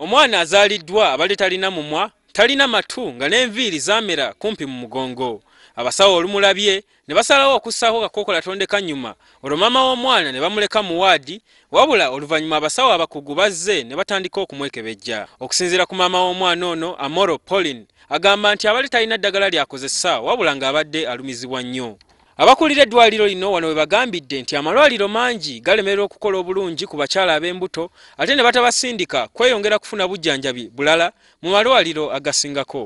omwana azaaliddwa abali talina mumwa talina matu nga n'enviiri zaamera kumpi mu mugongo abasawo olumulabye ne basalawo okussaako kakookola tondeka nnyuma olwo maama w'omwana ne bamuleka mu waadi wabula oluvannyuma abasawo abakugu bazze ne batandika okumwekebejja okusinziira ku maama w'omwana ono amoro paulin agamba nti abali talina eddagala lyakozesa wabula ng'abadde alumizibwa nnyo abakulira eddwaliro lino wano we bagambidde nti amalwaliro mangi galemerera okukola obulungi ku bakyala ab'embuto ate ne batabasindika kweyongera kufuna bujjanjabi bulala mu malwaliro agasingako